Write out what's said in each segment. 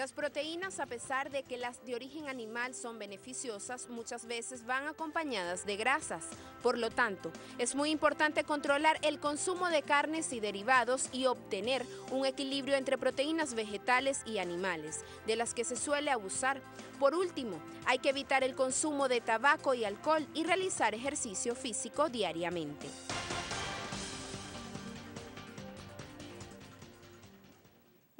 Las proteínas, a pesar de que las de origen animal son beneficiosas, muchas veces van acompañadas de grasas. Por lo tanto, es muy importante controlar el consumo de carnes y derivados y obtener un equilibrio entre proteínas vegetales y animales, de las que se suele abusar. Por último, hay que evitar el consumo de tabaco y alcohol y realizar ejercicio físico diariamente.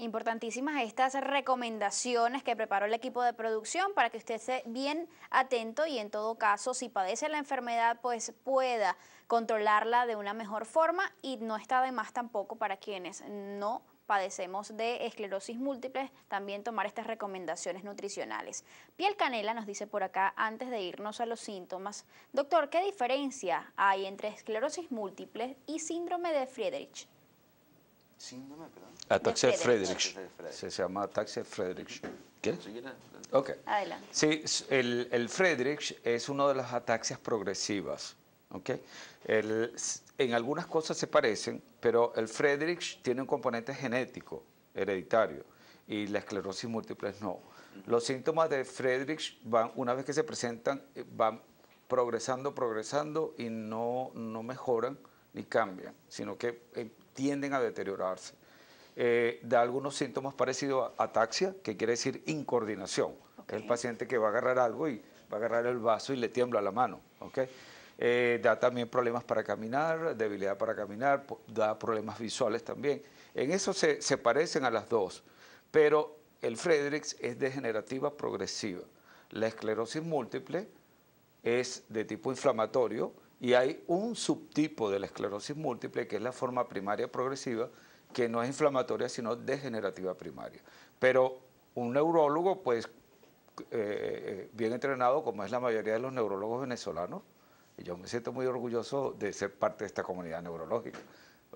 Importantísimas estas recomendaciones que preparó el equipo de producción para que usted esté bien atento y en todo caso, si padece la enfermedad, pues pueda controlarla de una mejor forma y no está de más tampoco para quienes no padecemos de esclerosis múltiple, también tomar estas recomendaciones nutricionales. Piel Canela nos dice por acá, antes de irnos a los síntomas, doctor, ¿qué diferencia hay entre esclerosis múltiple y síndrome de Friedrich? Síndrome, perdón. Ataxia Friedrich. Se llama ataxia Friedrich. ¿Qué? Ok. Sí, el, el Friedrich es una de las ataxias progresivas. ¿ok? El, en algunas cosas se parecen, pero el Friedrich tiene un componente genético, hereditario, y la esclerosis múltiple no. Los síntomas de Friedrich van, una vez que se presentan, eh, van progresando, progresando y no, no mejoran ni cambian, sino que eh, tienden a deteriorarse. Eh, da algunos síntomas parecidos a ataxia, que quiere decir incoordinación. el paciente que va a agarrar algo y va a agarrar el vaso y le tiembla la mano. Eh, da también problemas para caminar, debilidad para caminar, da problemas visuales también. En eso se, se parecen a las dos, pero el Fredericks es degenerativa progresiva. La esclerosis múltiple es de tipo inflamatorio, y hay un subtipo de la esclerosis múltiple, que es la forma primaria progresiva, que no es inflamatoria, sino degenerativa primaria. Pero un neurólogo, pues, eh, eh, bien entrenado, como es la mayoría de los neurólogos venezolanos, y yo me siento muy orgulloso de ser parte de esta comunidad neurológica.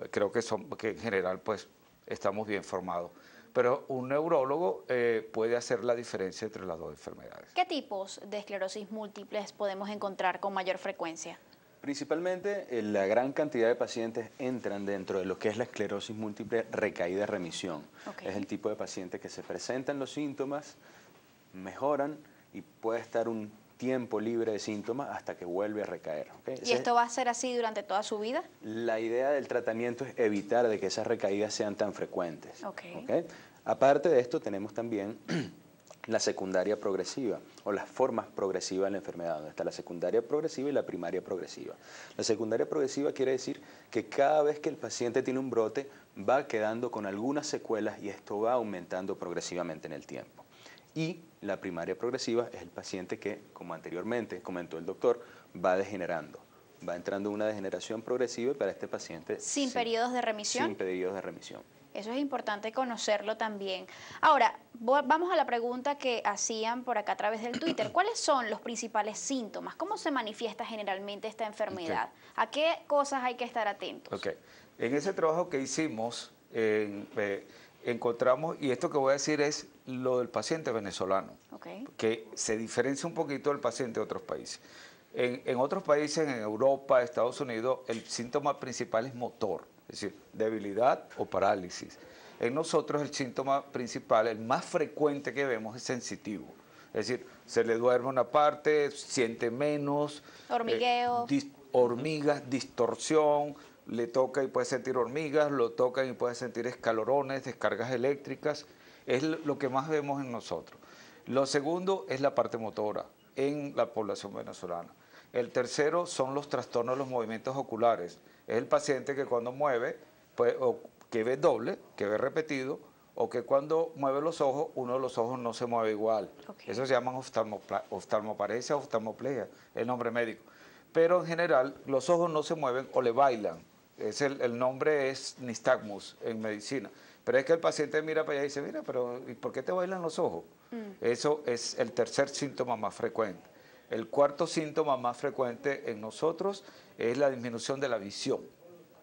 Creo que, son, que en general, pues, estamos bien formados pero un neurólogo eh, puede hacer la diferencia entre las dos enfermedades. ¿Qué tipos de esclerosis múltiples podemos encontrar con mayor frecuencia? Principalmente eh, la gran cantidad de pacientes entran dentro de lo que es la esclerosis múltiple recaída remisión. Es el tipo de paciente que se presentan los síntomas, mejoran y puede estar un tiempo libre de síntomas hasta que vuelve a recaer. ¿Y esto va a ser así durante toda su vida? La idea del tratamiento es evitar de que esas recaídas sean tan frecuentes. Aparte de esto tenemos también la secundaria progresiva o las formas progresivas de la enfermedad, donde está la secundaria progresiva y la primaria progresiva. La secundaria progresiva quiere decir que cada vez que el paciente tiene un brote va quedando con algunas secuelas y esto va aumentando progresivamente en el tiempo. Y la primaria progresiva es el paciente que, como anteriormente comentó el doctor, va degenerando va entrando una degeneración progresiva para este paciente... ¿Sin, periodos de remisión? Sin periodos de remisión. Eso es importante conocerlo también. Ahora, vamos a la pregunta que hacían por acá a través del Twitter. ¿Cuáles son los principales síntomas? ¿Cómo se manifiesta generalmente esta enfermedad? ¿A qué cosas hay que estar atentos? Ok. En ese trabajo que hicimos, eh, encontramos, y esto que voy a decir es lo del paciente venezolano, que se diferencia un poquito del paciente de otros países. en, otros países, en Europa, Estados Unidos, el síntoma principal es motor es decir, debilidad o parálisis. En nosotros el síntoma principal, el más frecuente que vemos es sensitivo. Es decir, se le duerme una parte, siente menos. Eh, Hormigueo. hormigas, distorsión, le toca y puede sentir hormigas, lo toca y puede sentir escalorones, descargas eléctricas. Es lo que más vemos en nosotros. Lo segundo es la parte motora en la población venezolana. El tercero son los trastornos de los movimientos oculares. Es el paciente que cuando mueve, pues, o que ve doble, que ve repetido, o que cuando mueve los ojos, uno de los ojos no se mueve igual. Eso se llama oftalmoparesia, oftalmoplegia, el nombre médico. Pero en general, los ojos no se mueven o le bailan. el, nombre es nistagmus en medicina. Pero es que el paciente mira para allá y dice, mira, pero ¿y por qué te bailan los ojos? Mm. Eso es el tercer síntoma más frecuente. El cuarto síntoma más frecuente en nosotros es la disminución de la visión,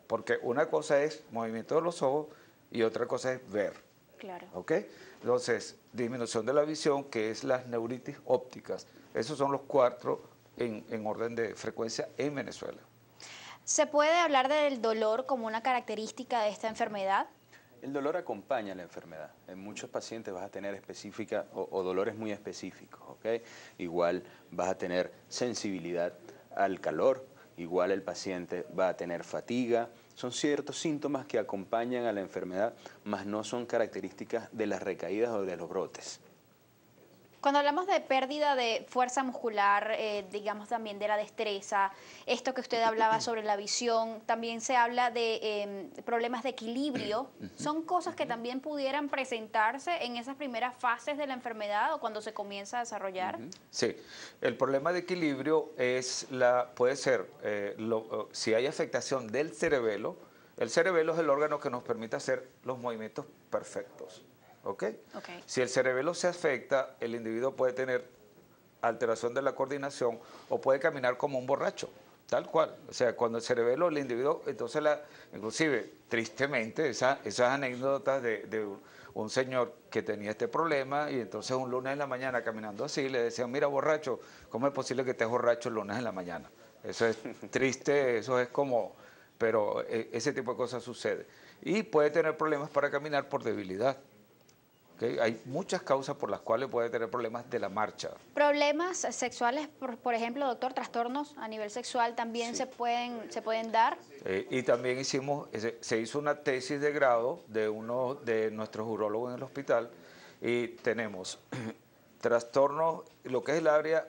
porque una cosa es movimiento de los ojos y otra cosa es ver. Claro. ¿Ok? Entonces, disminución de la visión, que es las neuritis ópticas. Esos son los cuatro en orden de frecuencia en Venezuela. ¿Se puede hablar del dolor como una característica de esta enfermedad? El dolor acompaña a la enfermedad. En muchos pacientes vas a tener específica o, dolores muy específicos, Igual vas a tener sensibilidad al calor, igual el paciente va a tener fatiga. Son ciertos síntomas que acompañan a la enfermedad, mas no son características de las recaídas o de los brotes. Cuando hablamos de pérdida de fuerza muscular, eh, digamos también de la destreza, esto que usted hablaba sobre la visión, también se habla de em, problemas de equilibrio, ¿son cosas que también pudieran presentarse en esas primeras fases de la enfermedad o cuando se comienza a desarrollar? Sí, el problema de equilibrio es la, puede ser, eh, eh, si hay afectación del cerebelo, el cerebelo es el órgano que nos permite hacer los movimientos perfectos. ¿okay? Si el cerebelo se afecta, el individuo puede tener alteración de la coordinación o puede caminar como un borracho, tal cual. O sea, cuando el cerebelo, el individuo, entonces la, inclusive, tristemente, esa, esas anécdotas de, un señor que tenía este problema y entonces un lunes en la mañana caminando así le decían, mira borracho, ¿cómo es posible que estés borracho el lunes en la mañana? Eso es triste, eso es como, pero eh, ese tipo de cosas sucede. Y puede tener problemas para caminar por debilidad. Hay muchas causas por las cuales puede tener problemas de la marcha. Problemas sexuales, por, ejemplo, doctor, trastornos a nivel sexual también se, pueden, dar. Eh, y también hicimos, se hizo una tesis de grado de uno de nuestros urólogos en el hospital y tenemos trastornos, lo que es el área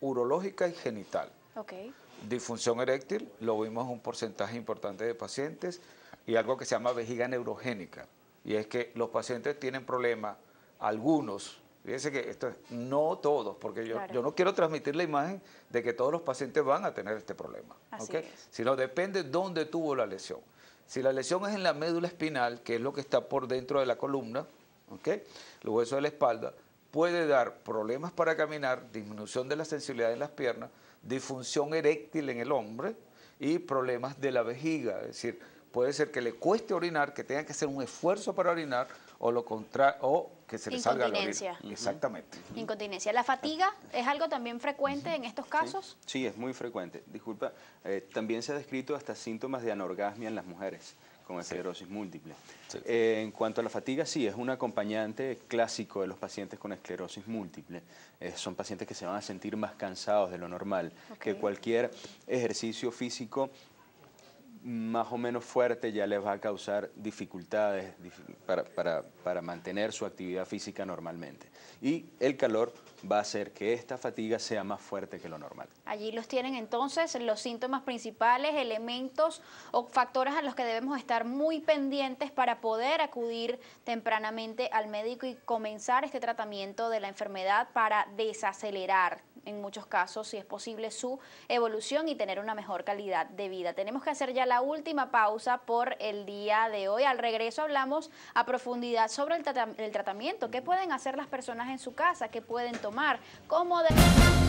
urológica y genital. Okay. Disfunción eréctil, lo vimos un porcentaje importante de pacientes, y algo que se llama vejiga neurogénica y es que los pacientes tienen problemas, algunos, fíjense que esto es no todos, porque yo, no quiero transmitir la imagen de que todos los pacientes van a tener este problema, ¿okay? sino depende dónde tuvo la lesión. Si la lesión es en la médula espinal, que es lo que está por dentro de la columna, ¿okay? los huesos de la espalda, puede dar problemas para caminar, disminución de la sensibilidad en las piernas, disfunción eréctil en el hombre y problemas de la vejiga, es decir, puede ser que le cueste orinar, que tenga que hacer un esfuerzo para orinar o lo contra o que se le salga la orina. Exactamente. Incontinencia. ¿La fatiga es algo también frecuente en estos casos? Sí, es muy frecuente. Disculpa, eh, también se ha descrito hasta síntomas de anorgasmia en las mujeres con esclerosis múltiple. Eh, en cuanto a la fatiga, sí, es un acompañante clásico de los pacientes con esclerosis múltiple. Eh, son pacientes que se van a sentir más cansados de lo normal, que cualquier ejercicio físico más o menos fuerte ya les va a causar dificultades para, para, mantener su actividad física normalmente. Y el calor va a hacer que esta fatiga sea más fuerte que lo normal. Allí los tienen entonces los síntomas principales, elementos o factores a los que debemos estar muy pendientes para poder acudir tempranamente al médico y comenzar este tratamiento de la enfermedad para desacelerar en muchos casos, si es posible, su evolución y tener una mejor calidad de vida. Tenemos que hacer ya la última pausa por el día de hoy. Al regreso hablamos a profundidad sobre el, tratamiento, qué pueden hacer las personas en su casa, qué pueden tomar, cómo deben...